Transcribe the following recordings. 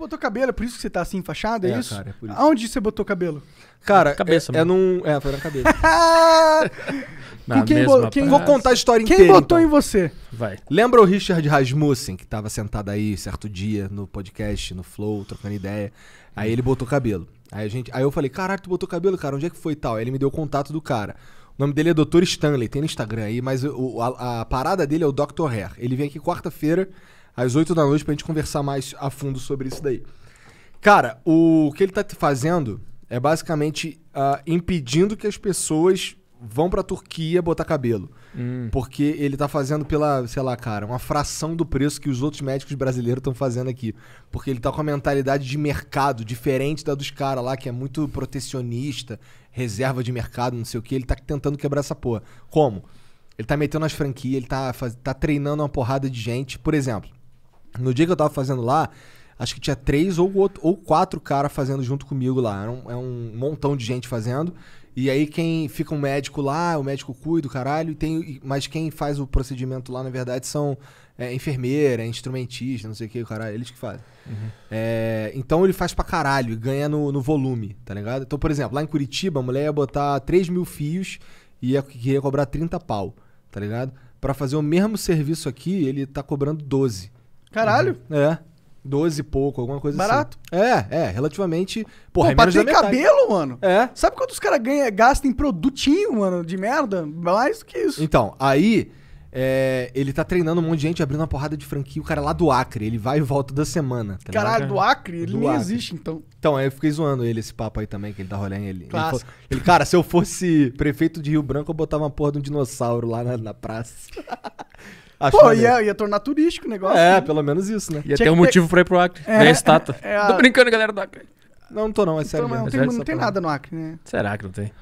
botou cabelo, é por isso que você tá assim, fachado, é, é isso? Cara, é por isso. Aonde você botou cabelo? Cara, cabeça, é, é num. É, foi na cabeça. na quem mesma quem... Vou contar a história quem inteira. Quem botou então. em você? Vai. Lembra o Richard Rasmussen, que tava sentado aí certo dia no podcast, no Flow, trocando ideia. Aí ele botou cabelo. Aí, a gente, aí eu falei, caralho, tu botou cabelo, cara, onde é que foi tal? Aí ele me deu o contato do cara. O nome dele é Dr. Stanley, tem no Instagram aí, mas o, a, a, parada dele é o Dr. Hair. Ele vem aqui quarta-feira, às 8 da noite pra gente conversar mais a fundo sobre isso daí. Cara, o que ele tá fazendo é basicamente uh, impedindo que as pessoas vão pra Turquia botar cabelo. Hum. Porque ele tá fazendo pela, sei lá, cara, uma fração do preço que os outros médicos brasileiros estão fazendo aqui. Porque ele tá com a mentalidade de mercado, diferente da dos caras lá, que é muito protecionista, reserva de mercado, não sei o que. Ele tá tentando quebrar essa porra. Como? Ele tá metendo as franquias, ele tá, faz... tá treinando uma porrada de gente. Por exemplo, no dia que eu tava fazendo lá, acho que tinha três ou, outro, ou quatro caras fazendo junto comigo lá. Era um, é um montão de gente fazendo. E aí quem fica um médico lá, o médico cuida, caralho, e tem, mas quem faz o procedimento lá, na verdade, são é, enfermeira, instrumentista, não sei o que, caralho, eles que fazem. Uhum. É, então ele faz pra caralho e ganha no, no, volume, tá ligado? Então, por exemplo, lá em Curitiba, a mulher ia botar 3 mil fios e ia, ia cobrar 30 pau, tá ligado? Pra fazer o mesmo serviço aqui, ele tá cobrando 12. Caralho. Uhum. É. doze e pouco, alguma coisa Barato. assim. Barato. É, é, relativamente. Porra, Pô, é pra ter cabelo, mano. É. Sabe quantos caras gastam em produtinho, mano, de merda? Mais do que isso. Então, aí. É, ele tá treinando um monte de gente, abrindo uma porrada de franquia. O cara lá do Acre, ele vai e volta da semana. Tá Caralho, do Acre? Ele do nem Acre. existe, então. Então, aí eu fiquei zoando ele, esse papo aí também, que ele dá rolê em ele. Ele, ele, Cara, se eu fosse prefeito de Rio Branco, eu botava uma porra de um dinossauro lá na, na praça. Acho Pô, ia, ia tornar turístico o negócio. É, né? pelo menos isso, né? Ia ter um motivo pra ir pro Acre. É, a estátua. É, é a... Tô brincando, galera do Acre. Não, não tô não, é sério. Então, não, tem, é não tem nada no Acre, né? Será que não tem?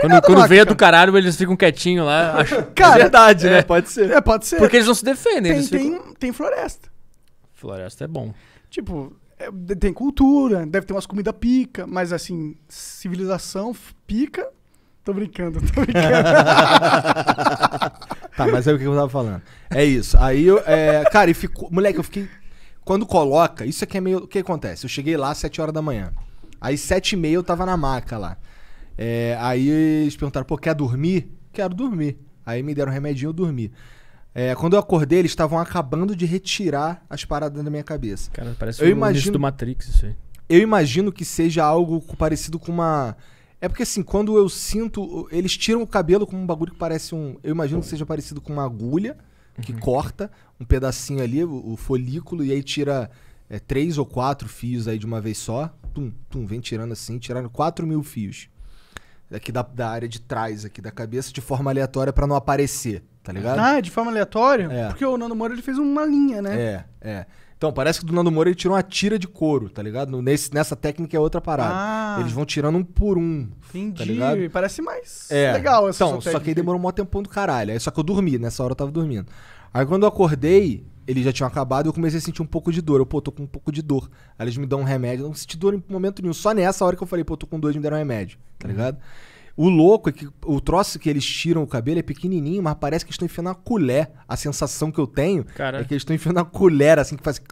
Quando, quando Acre, do caralho, eles ficam quietinhos lá. Acho... É cara, é verdade, é, né? Pode ser. É, pode ser. Porque eles não se defendem. Tem, ficam... tem, tem, floresta. Floresta é bom. Tipo, é, tem cultura, deve ter umas comidas pica, mas assim, civilização pica. Tô brincando, tô brincando. Tá, mas aí é o que eu tava falando? É isso. Aí, eu, é, cara, e ficou. Moleque, eu fiquei. Quando coloca, isso aqui é meio. O que acontece? Eu cheguei lá às 7 horas da manhã. Aí, 7 e meia, eu tava na maca lá. É, aí eles perguntaram, pô, quer dormir? Quero dormir. Aí me deram um remedinho, eu dormi. É, quando eu acordei, eles estavam acabando de retirar as paradas da minha cabeça. Cara, parece eu um imagino, do Matrix isso aí. Eu imagino que seja algo parecido com uma é porque assim, quando eu sinto. Eles tiram o cabelo como um bagulho que parece um. Eu imagino que seja parecido com uma agulha que uhum. corta um pedacinho ali, o, o folículo, e aí tira é, três ou quatro fios aí de uma vez só. Tum, tum, vem tirando assim, tiraram quatro mil fios. Aqui da, da área de trás, aqui da cabeça, de forma aleatória para não aparecer, tá ligado? Ah, de forma aleatória? É. Porque o Nando Moura ele fez uma linha, né? É, é. Então, parece que do Nando Moura ele tirou uma tira de couro, tá ligado? Nesse, nessa técnica é outra parada. Ah, Eles vão tirando um por um. Tá Entendi. Tá Parece mais é. legal essa Então, só que aí demorou um maior tempão do caralho. Aí, só que eu dormi, né? nessa hora eu tava dormindo. Aí quando eu acordei, ele já tinha acabado e eu comecei a sentir um pouco de dor. Eu, pô, tô com um pouco de dor. Aí eles me dão um remédio. Eu não senti dor em momento nenhum. Só nessa hora que eu falei, pô, tô com dor, eles me deram um remédio, tá uhum. ligado? Uhum. O louco é que o troço que eles tiram o cabelo é pequenininho, mas parece que eles estão enfiando uma colher. A sensação que eu tenho é que eles estão enfiando uma colher, assim, que faz...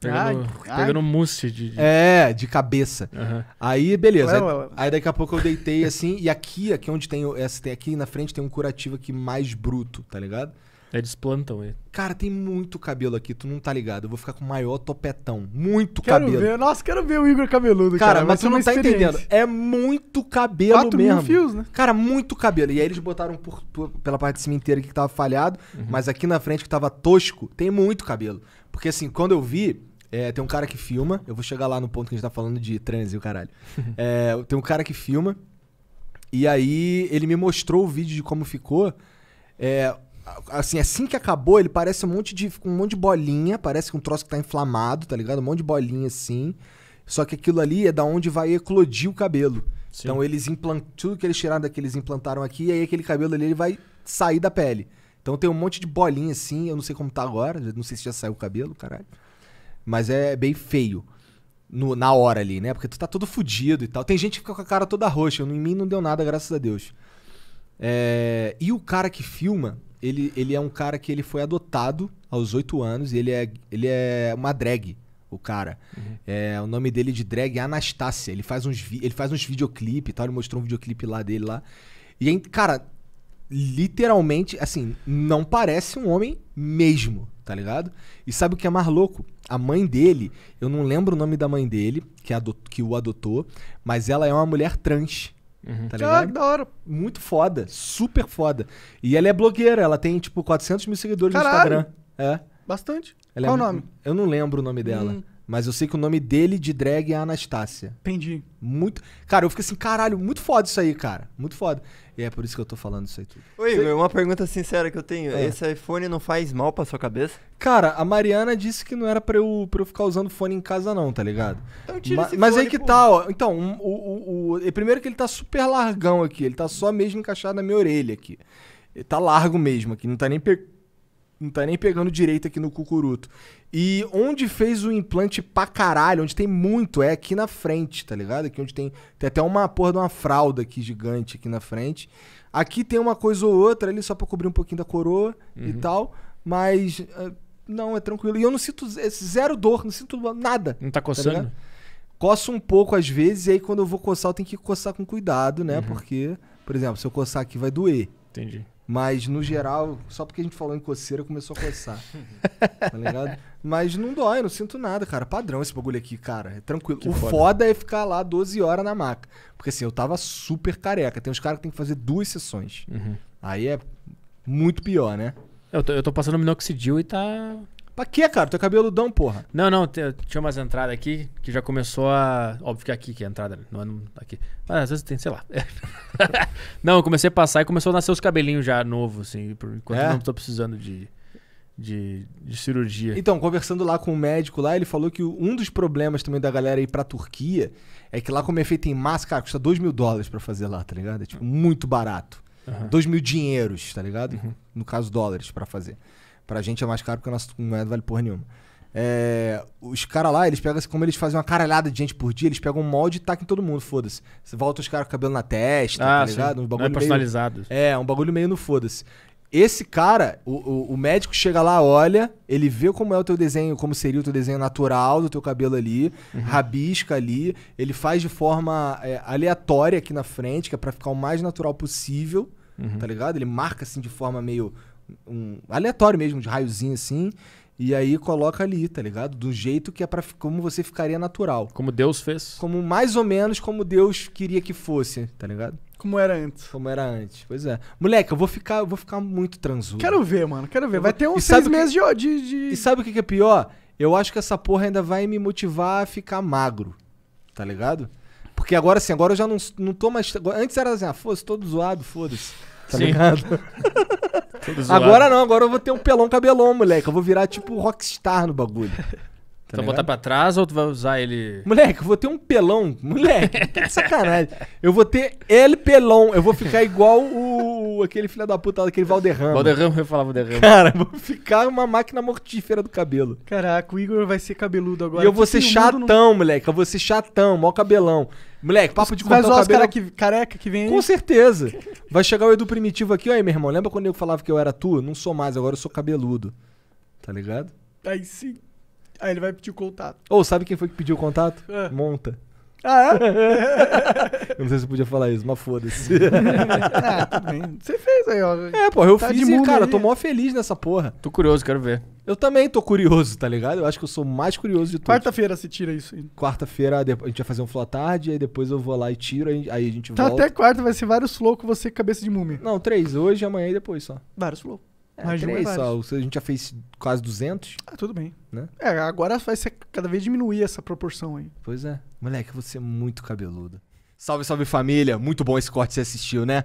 Pegando, ai, pegando ai. mousse de, de, É, de cabeça. Uhum. Aí, beleza. Ué, ué, ué. Aí daqui a pouco eu deitei assim, e aqui, aqui onde tem, essa, aqui na frente tem um curativo aqui mais bruto, tá ligado? Eles plantam aí. Cara, tem muito cabelo aqui, tu não tá ligado. Eu vou ficar com o maior topetão. Muito quero cabelo. Ver. Nossa, quero ver o Igor cabeludo, cara. Cara, mas tu não tá entendendo. É muito cabelo 4 mesmo. Mil fios, né? Cara, muito cabelo. E aí eles botaram por, por, pela parte de cima inteira que tava falhado, uhum. mas aqui na frente que tava tosco, tem muito cabelo. Porque assim, quando eu vi, é, tem um cara que filma. Eu vou chegar lá no ponto que a gente tá falando de trans. E o caralho. é, tem um cara que filma. E aí ele me mostrou o vídeo de como ficou. É, Assim, assim que acabou, ele parece um monte de. um monte de bolinha, parece um troço que tá inflamado, tá ligado? Um monte de bolinha assim. Só que aquilo ali é da onde vai eclodir o cabelo. Sim. Então eles implantam. Tudo que eles tiraram daqui, eles implantaram aqui, e aí aquele cabelo ali ele vai sair da pele. Então tem um monte de bolinha assim, eu não sei como tá agora, não sei se já saiu o cabelo, caralho. Mas é bem feio. No, na hora ali, né? Porque tu tá todo fudido e tal. Tem gente que fica com a cara toda roxa. em mim não deu nada, graças a Deus. É... E o cara que filma, ele, ele é um cara que ele foi adotado aos oito anos e ele é, ele é uma drag, o cara. Uhum. É, o nome dele de drag é Anastácia. Ele faz uns, ele faz uns videoclipes e tal. Ele mostrou um videoclipe lá dele lá. E, cara, literalmente, assim, não parece um homem mesmo, tá ligado? E sabe o que é mais louco? A mãe dele, eu não lembro o nome da mãe dele, que, é adot, que o adotou, mas ela é uma mulher trans. Uhum. Tá ligado? Ah, da hora. Muito foda. Super foda. E ela é blogueira. Ela tem, tipo, 400 mil seguidores Caralho. no Instagram. É. Bastante. Ela é Qual é o nome? Eu não lembro o nome dela. Hum. Mas eu sei que o nome dele de drag é Anastácia. Entendi. Muito. Cara, eu fico assim, caralho, muito foda isso aí, cara. Muito foda. E é por isso que eu tô falando isso aí tudo. Oi, Você... uma pergunta sincera que eu tenho. É. Esse iPhone não faz mal pra sua cabeça? Cara, a Mariana disse que não era pra eu, pra eu ficar usando fone em casa, não, tá ligado? Então tira Ma esse Mas é fone, aí que pô. tá, ó. Então, um, o, o, o, primeiro que ele tá super largão aqui. Ele tá só mesmo encaixado na minha orelha aqui. Ele tá largo mesmo aqui, não tá nem per não tá nem pegando direito aqui no cucuruto. E onde fez o implante pra caralho, onde tem muito, é aqui na frente, tá ligado? Aqui onde tem. Tem até uma porra de uma fralda aqui gigante aqui na frente. Aqui tem uma coisa ou outra ali só pra cobrir um pouquinho da coroa uhum. e tal. Mas. Eh, não, é tranquilo. E eu não sinto zero dor, não sinto nada. Não tá, tá coçando? Tá Coço um pouco às vezes, e aí quando eu vou coçar, eu tenho que coçar com cuidado, né? Uhum. Porque, por exemplo, se eu coçar aqui vai doer. Entendi. Mas, no geral, só porque a gente falou em coceira, começou a coçar. tá ligado? Mas não dói, não sinto nada, cara. Padrão esse bagulho aqui, cara. É tranquilo. Que o foda. foda. é ficar lá 12 horas na maca. Porque assim, eu tava super careca. Tem uns caras que tem que fazer duas sessões. Uhum. Aí é muito pior, né? Eu tô, eu tô passando minoxidil e tá Pra quê, cara? Tu é cabeludão, porra. Não, não, tinha umas entradas aqui que já começou a. Óbvio que é aqui que é a entrada, não é aqui. Mas ah, às vezes tem, sei lá. não, eu comecei a passar e começou a nascer os cabelinhos já novo, assim, por enquanto É? eu não tô precisando de, de, de cirurgia. Então, conversando lá com o médico lá, ele falou que um dos problemas também da galera ir pra Turquia é que lá como é feito em massa, cara, custa 2 mil dólares pra fazer lá, tá ligado? É tipo muito barato. Aham. 2 mil dinheiros, tá ligado? Uhum. No caso, dólares pra fazer. Pra gente é mais caro porque a nossa moeda vale porra nenhuma. É, os caras lá, eles pegam, como eles fazem uma caralhada de gente por dia, eles pegam um molde e tacam em todo mundo, foda-se. Você volta os caras com o cabelo na testa, ah, tá ligado? Um bagulho Não é personalizado. Meio, é, um bagulho meio no foda-se. Esse cara, o, o, o, médico chega lá, olha, ele vê como é o teu desenho, como seria o teu desenho natural do teu cabelo ali, uhum. rabisca ali, ele faz de forma é, aleatória aqui na frente, que é pra ficar o mais natural possível, uhum. tá ligado? Ele marca assim de forma meio um aleatório mesmo, de raiozinho assim. E aí coloca ali, tá ligado? Do jeito que é para como você ficaria natural. Como Deus fez. Como mais ou menos como Deus queria que fosse, tá ligado? Como era antes. Como era antes. Pois é. Moleque, eu vou ficar, eu vou ficar muito transudo. Quero ver, mano. Quero ver. vai ter uns seis meses que... de, de, E sabe o que é pior? Eu acho que essa porra ainda vai me motivar a ficar magro. Tá ligado? Porque agora sim agora eu já não, não tô mais. Antes era assim, ah, foda-se, todo zoado, foda-se. Tá Sim. ligado? agora não, agora eu vou ter um pelão cabelão, moleque. Eu vou virar tipo rockstar no bagulho. Tá vai botar pra trás ou tu vai usar ele. Moleque, eu vou ter um pelão. Moleque, que tá sacanagem. Eu vou ter ele pelão. Eu vou ficar igual o aquele filho da puta, aquele Valderrama. Valderrama, eu falava Valderrama. Cara, vou ficar uma máquina mortífera do cabelo. Caraca, o Igor vai ser cabeludo agora. E eu vou ser chatão, não... moleque. Eu vou ser chatão, mó cabelão. Moleque, papo de cortar o cabelo. Cara que, careca que vem. Aí. Com certeza. Vai chegar o Edu Primitivo aqui, olha meu irmão. Lembra quando eu falava que eu era tu? Não sou mais, agora eu sou cabeludo. Tá ligado? Aí sim. Aí ele vai pedir o contato. Ou oh, sabe quem foi que pediu o contato? É. Monta. Ah, é? eu não sei se eu podia falar isso, mas foda-se. ah, tudo bem. Você fez aí, ó. É, porra, eu tá fiz e, cara, aí. tô mó feliz nessa porra. Tô curioso, quero ver. Eu também tô curioso, tá ligado? Eu acho que eu sou mais curioso de tudo. Quarta-feira se tira isso aí. Quarta-feira a gente vai fazer um flow tarde, aí depois eu vou lá e tiro, aí a gente tá, volta. Até quarta vai ser vários flow com você cabeça de múmia. Não, três. Hoje, amanhã e depois só. Vários flow. É, Mas é só, a gente já fez quase 200. Ah, tudo bem. Né? É, agora vai ser cada vez diminuir essa proporção aí. Pois é. Moleque, você é muito cabeludo. Salve, salve família. Muito bom esse corte que você assistiu, né?